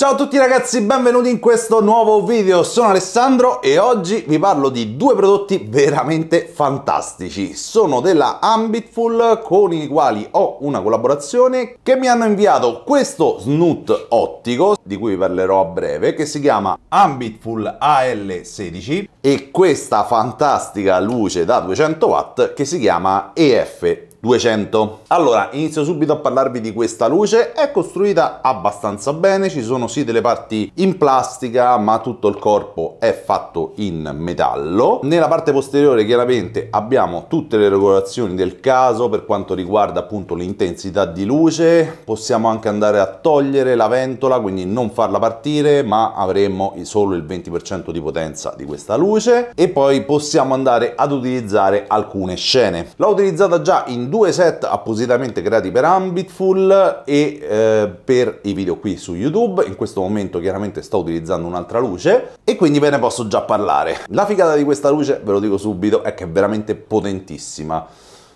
Ciao a tutti ragazzi, benvenuti in questo nuovo video, sono Alessandro e oggi vi parlo di due prodotti veramente fantastici. Sono della Ambitful con i quali ho una collaborazione che mi hanno inviato questo snoot ottico, di cui parlerò a breve, che si chiama Ambitful AL16 e questa fantastica luce da 200 watt che si chiama EF 200. Allora, inizio subito a parlarvi di questa luce. È costruita abbastanza bene, ci sono sì delle parti in plastica, ma tutto il corpo è fatto in metallo. Nella parte posteriore chiaramente abbiamo tutte le regolazioni del caso per quanto riguarda appunto l'intensità di luce. Possiamo anche andare a togliere la ventola, quindi non farla partire, ma avremo solo il 20% di potenza di questa luce. E poi possiamo andare ad utilizzare alcune scene. L'ho utilizzata già in due set appositamente creati per Ambitful e eh, per i video qui su YouTube. In questo momento chiaramente sto utilizzando un'altra luce e quindi ve ne posso già parlare. La figata di questa luce, ve lo dico subito, è che è veramente potentissima.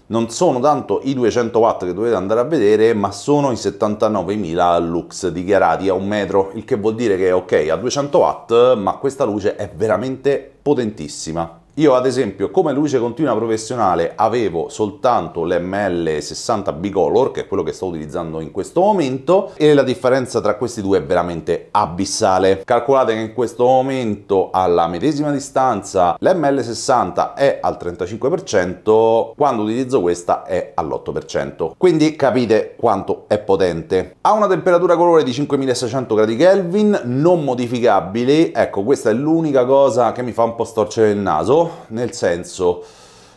Non sono tanto i 200 watt che dovete andare a vedere, ma sono i 79.000 lux dichiarati a un metro, il che vuol dire che ok, a 200 watt, ma questa luce è veramente potentissima. Io ad esempio come luce continua professionale avevo soltanto l'ML60 bicolor che è quello che sto utilizzando in questo momento e la differenza tra questi due è veramente abissale. Calcolate che in questo momento alla medesima distanza l'ML60 è al 35% quando utilizzo questa è all'8% quindi capite quanto è potente. Ha una temperatura colore di 5600 gradi Kelvin non modificabile ecco questa è l'unica cosa che mi fa un po' storcere il naso nel senso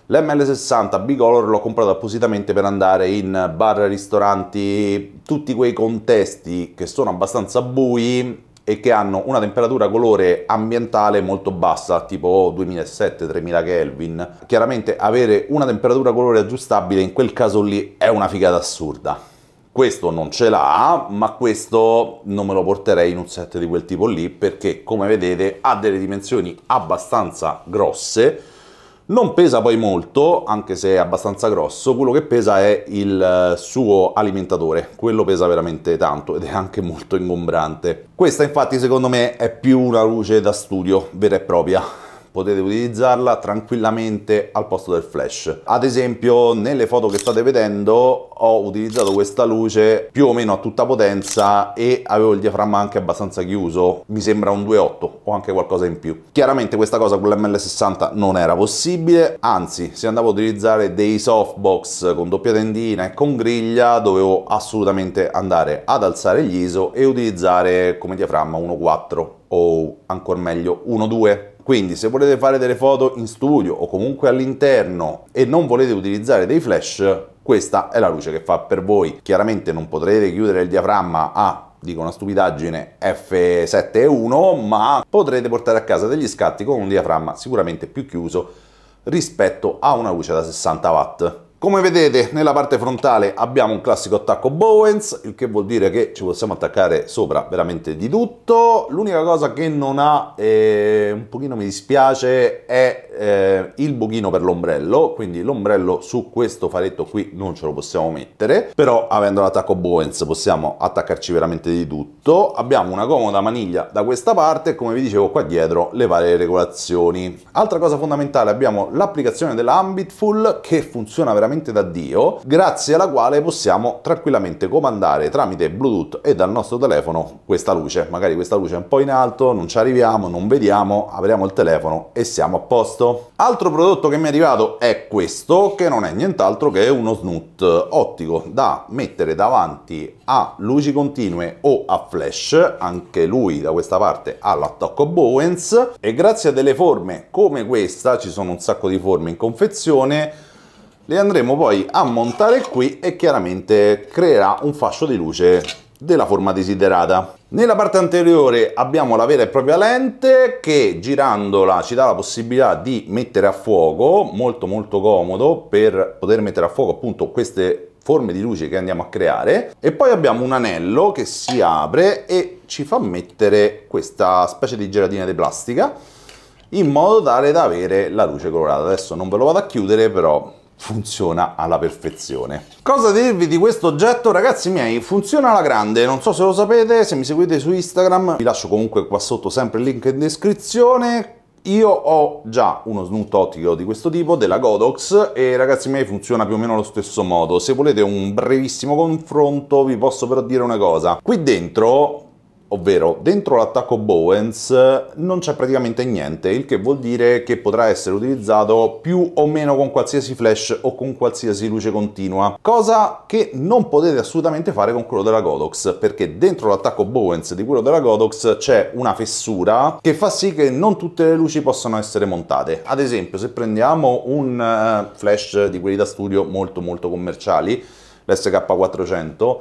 l'ML60 Bicolor l'ho comprato appositamente per andare in bar, ristoranti, tutti quei contesti che sono abbastanza bui e che hanno una temperatura colore ambientale molto bassa, tipo 2007-3000 Kelvin. Chiaramente avere una temperatura colore aggiustabile in quel caso lì è una figata assurda questo non ce l'ha, ma questo non me lo porterei in un set di quel tipo lì perché come vedete ha delle dimensioni abbastanza grosse, non pesa poi molto, anche se è abbastanza grosso, quello che pesa è il eh, suo alimentatore, quello pesa veramente tanto ed è anche molto ingombrante. Questa infatti secondo me è più una luce da studio vera e propria potete utilizzarla tranquillamente al posto del flash. Ad esempio nelle foto che state vedendo ho utilizzato questa luce più o meno a tutta potenza e avevo il diaframma anche abbastanza chiuso, mi sembra un 2.8 o anche qualcosa in più. Chiaramente questa cosa con l'ML60 non era possibile, anzi se andavo a utilizzare dei softbox con doppia tendina e con griglia dovevo assolutamente andare ad alzare gli ISO e utilizzare come diaframma 1.4 o ancora meglio 1-2. Quindi se volete fare delle foto in studio o comunque all'interno e non volete utilizzare dei flash, questa è la luce che fa per voi. Chiaramente non potrete chiudere il diaframma a dico una stupidaggine F7.1, ma potrete portare a casa degli scatti con un diaframma sicuramente più chiuso rispetto a una luce da 60 watt. Come vedete nella parte frontale abbiamo un classico attacco Bowens, il che vuol dire che ci possiamo attaccare sopra veramente di tutto. L'unica cosa che non ha, eh, un pochino mi dispiace, è eh, il buchino per l'ombrello, quindi l'ombrello su questo faretto qui non ce lo possiamo mettere, però avendo l'attacco Bowens possiamo attaccarci veramente di tutto. Abbiamo una comoda maniglia da questa parte e come vi dicevo qua dietro le varie regolazioni. Altra cosa fondamentale abbiamo l'applicazione della Ambitful che funziona veramente direttamente da Dio, grazie alla quale possiamo tranquillamente comandare tramite Bluetooth e dal nostro telefono questa luce. Magari questa luce è un po' in alto, non ci arriviamo, non vediamo, apriamo il telefono e siamo a posto. Altro prodotto che mi è arrivato è questo, che non è nient'altro che uno snoot ottico da mettere davanti a luci continue o a flash, anche lui da questa parte ha l'attacco Bowens e grazie a delle forme come questa, ci sono un sacco di forme in confezione, le andremo poi a montare qui e chiaramente creerà un fascio di luce della forma desiderata. Nella parte anteriore abbiamo la vera e propria lente che girandola ci dà la possibilità di mettere a fuoco, molto molto comodo per poter mettere a fuoco appunto queste forme di luce che andiamo a creare e poi abbiamo un anello che si apre e ci fa mettere questa specie di gelatina di plastica in modo tale da avere la luce colorata. Adesso non ve lo vado a chiudere però funziona alla perfezione. Cosa dirvi di questo oggetto? Ragazzi miei, funziona alla grande, non so se lo sapete, se mi seguite su Instagram, vi lascio comunque qua sotto sempre il link in descrizione. Io ho già uno snoot ottico di questo tipo, della Godox, e ragazzi miei funziona più o meno allo stesso modo. Se volete un brevissimo confronto vi posso però dire una cosa. Qui dentro Ovvero, dentro l'attacco Bowens non c'è praticamente niente, il che vuol dire che potrà essere utilizzato più o meno con qualsiasi flash o con qualsiasi luce continua, cosa che non potete assolutamente fare con quello della Godox, perché dentro l'attacco Bowens di quello della Godox c'è una fessura che fa sì che non tutte le luci possano essere montate. Ad esempio, se prendiamo un eh, flash di quelli da studio molto molto commerciali, l'SK400,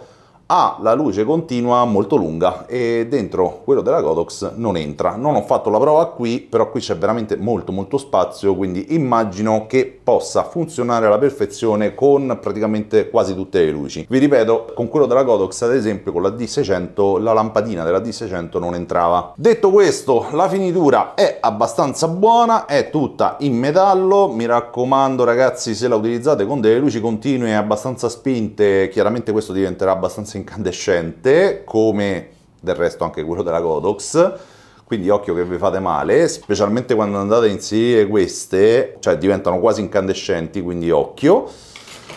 ha la luce continua molto lunga e dentro quello della Godox non entra. Non ho fatto la prova qui, però qui c'è veramente molto molto spazio, quindi immagino che possa funzionare alla perfezione con praticamente quasi tutte le luci. Vi ripeto, con quello della Godox ad esempio, con la D600, la lampadina della D600 non entrava. Detto questo, la finitura è abbastanza buona, è tutta in metallo, mi raccomando ragazzi se la utilizzate con delle luci continue e abbastanza spinte, chiaramente questo diventerà abbastanza incandescente, come del resto anche quello della Godox, quindi occhio che vi fate male, specialmente quando andate a inserire queste, cioè diventano quasi incandescenti, quindi occhio.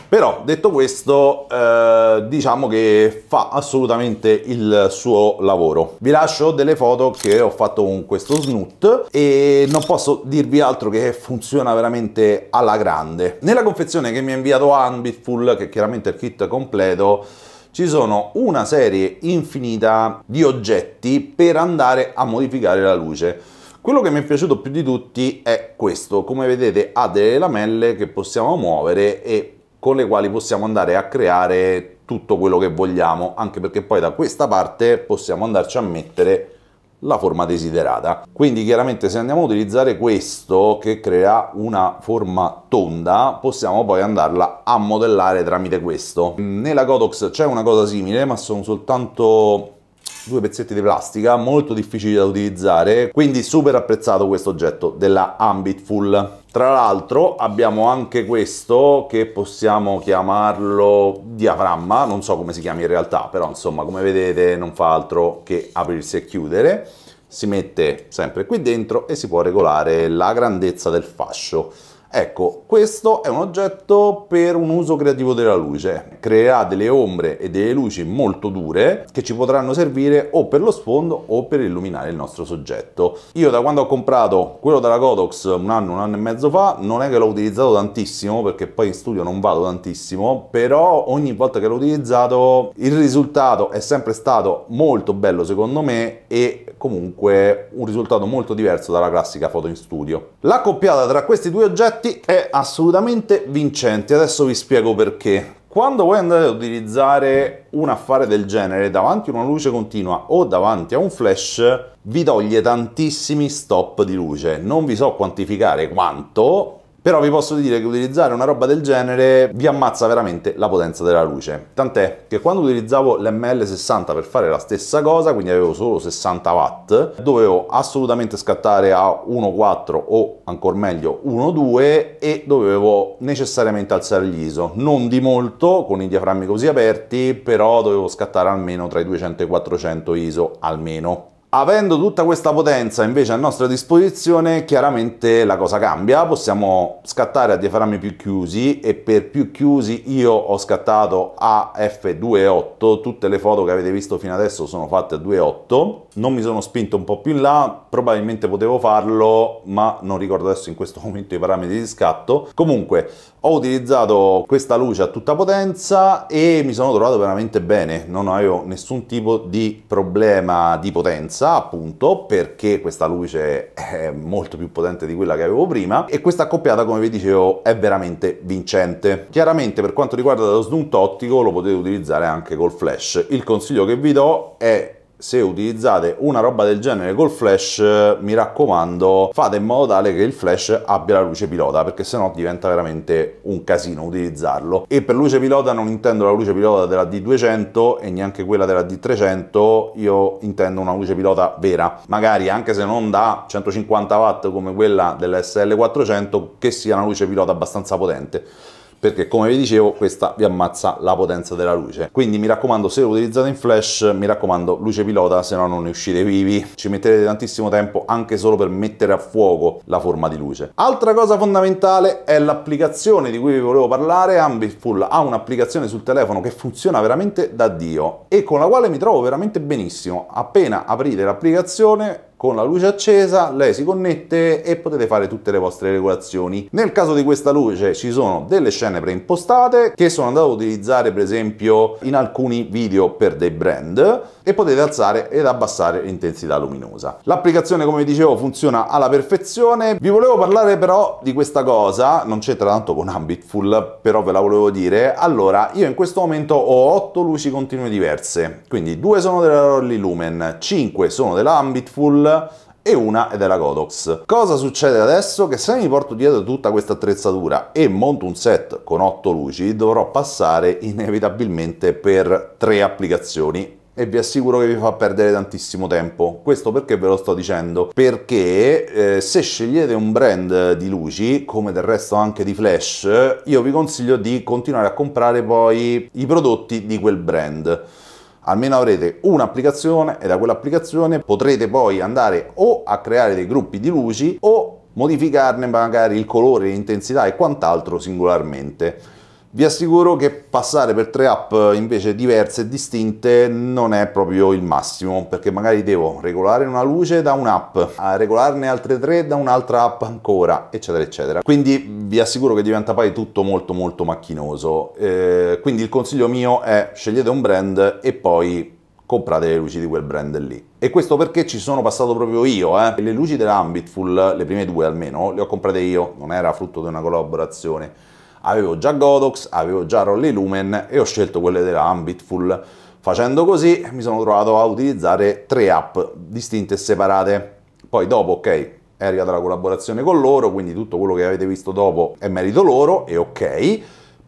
Però detto questo, eh, diciamo che fa assolutamente il suo lavoro. Vi lascio delle foto che ho fatto con questo snoot e non posso dirvi altro che funziona veramente alla grande. Nella confezione che mi ha inviato Ambitful, che è chiaramente il kit completo, ci sono una serie infinita di oggetti per andare a modificare la luce. Quello che mi è piaciuto più di tutti è questo, come vedete ha delle lamelle che possiamo muovere e con le quali possiamo andare a creare tutto quello che vogliamo, anche perché poi da questa parte possiamo andarci a mettere la forma desiderata. Quindi chiaramente se andiamo a utilizzare questo che crea una forma tonda, possiamo poi andarla a modellare tramite questo. Nella Godox c'è una cosa simile, ma sono soltanto due pezzetti di plastica molto difficili da utilizzare quindi super apprezzato questo oggetto della Ambitful tra l'altro abbiamo anche questo che possiamo chiamarlo diaframma, non so come si chiama in realtà, però insomma come vedete non fa altro che aprirsi e chiudere. Si mette sempre qui dentro e si può regolare la grandezza del fascio. Ecco, questo è un oggetto per un uso creativo della luce. Creerà delle ombre e delle luci molto dure che ci potranno servire o per lo sfondo o per illuminare il nostro soggetto. Io da quando ho comprato quello della Godox un anno, un anno e mezzo fa, non è che l'ho utilizzato tantissimo perché poi in studio non vado tantissimo, però ogni volta che l'ho utilizzato il risultato è sempre stato molto bello secondo me e comunque un risultato molto diverso dalla classica foto in studio. La coppiata tra questi due oggetti è assolutamente vincente, adesso vi spiego perché. Quando voi andate ad utilizzare un affare del genere davanti a una luce continua o davanti a un flash, vi toglie tantissimi stop di luce. Non vi so quantificare quanto, però vi posso dire che utilizzare una roba del genere vi ammazza veramente la potenza della luce. Tant'è che quando utilizzavo l'ML60 per fare la stessa cosa, quindi avevo solo 60 watt, dovevo assolutamente scattare a 1.4 o ancora meglio 1.2 e dovevo necessariamente alzare l'ISO, non di molto con i diaframmi così aperti, però dovevo scattare almeno tra i 200 e i 400 ISO almeno Avendo tutta questa potenza invece a nostra disposizione, chiaramente la cosa cambia, possiamo scattare a diaframmi più chiusi e per più chiusi io ho scattato a f2.8, tutte le foto che avete visto fino adesso sono fatte a 2.8, non mi sono spinto un po' più in là, probabilmente potevo farlo, ma non ricordo adesso in questo momento i parametri di scatto. Comunque ho utilizzato questa luce a tutta potenza e mi sono trovato veramente bene, non avevo nessun tipo di problema di potenza bassa appunto perché questa luce è molto più potente di quella che avevo prima e questa accoppiata come vi dicevo è veramente vincente chiaramente per quanto riguarda lo snunt ottico lo potete utilizzare anche col flash il consiglio che vi do è se utilizzate una roba del genere col flash eh, mi raccomando fate in modo tale che il flash abbia la luce pilota perché sennò diventa veramente un casino utilizzarlo e per luce pilota non intendo la luce pilota della D200 e neanche quella della D300 io intendo una luce pilota vera magari anche se non da 150 watt come quella dell'SL400 che sia una luce pilota abbastanza potente perché come vi dicevo questa vi ammazza la potenza della luce quindi mi raccomando se lo utilizzate in flash mi raccomando luce pilota se no non ne uscite vivi ci metterete tantissimo tempo anche solo per mettere a fuoco la forma di luce altra cosa fondamentale è l'applicazione di cui vi volevo parlare Ambitful ha un'applicazione sul telefono che funziona veramente da dio e con la quale mi trovo veramente benissimo appena aprite l'applicazione con la luce accesa, lei si connette e potete fare tutte le vostre regolazioni. Nel caso di questa luce ci sono delle scene preimpostate che sono andato ad utilizzare per esempio in alcuni video per dei brand e potete alzare ed abbassare l'intensità luminosa. L'applicazione come vi dicevo funziona alla perfezione, vi volevo parlare però di questa cosa, non c'entra tanto con Ambitful, però ve la volevo dire. Allora, io in questo momento ho 8 luci continue diverse, quindi due sono della Rolly Lumen, 5 sono della Ambitful, e una è della Godox. Cosa succede adesso? Che se mi porto dietro tutta questa attrezzatura e monto un set con 8 luci, dovrò passare inevitabilmente per tre applicazioni e vi assicuro che vi fa perdere tantissimo tempo. Questo perché ve lo sto dicendo? Perché eh, se scegliete un brand di luci, come del resto anche di flash, io vi consiglio di continuare a comprare poi i prodotti di quel brand almeno avrete un'applicazione e da quell'applicazione potrete poi andare o a creare dei gruppi di luci o modificarne magari il colore, l'intensità e quant'altro singolarmente. Vi assicuro che passare per tre app eh, invece diverse e distinte non è proprio il massimo, perché magari devo regolare una luce da un'app, a regolarne altre tre da un'altra app ancora, eccetera, eccetera. Quindi vi assicuro che diventa poi tutto molto molto macchinoso. Eh, quindi il consiglio mio è scegliete un brand e poi comprate le luci di quel brand lì. E questo perché ci sono passato proprio io, eh. Le luci della Ambitful, le prime due almeno, le ho comprate io, non era frutto di una collaborazione Avevo già Godox, avevo già Rolly Lumen e ho scelto quelle della Ambitful. Facendo così mi sono trovato a utilizzare tre app distinte e separate. Poi dopo, ok, è arrivata la collaborazione con loro, quindi tutto quello che avete visto dopo è merito loro e ok.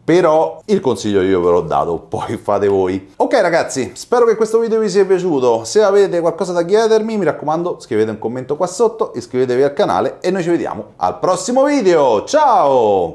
Però il consiglio io ve l'ho dato, poi fate voi. Ok ragazzi, spero che questo video vi sia piaciuto. Se avete qualcosa da chiedermi, mi raccomando, scrivete un commento qua sotto, iscrivetevi al canale e noi ci vediamo al prossimo video. Ciao!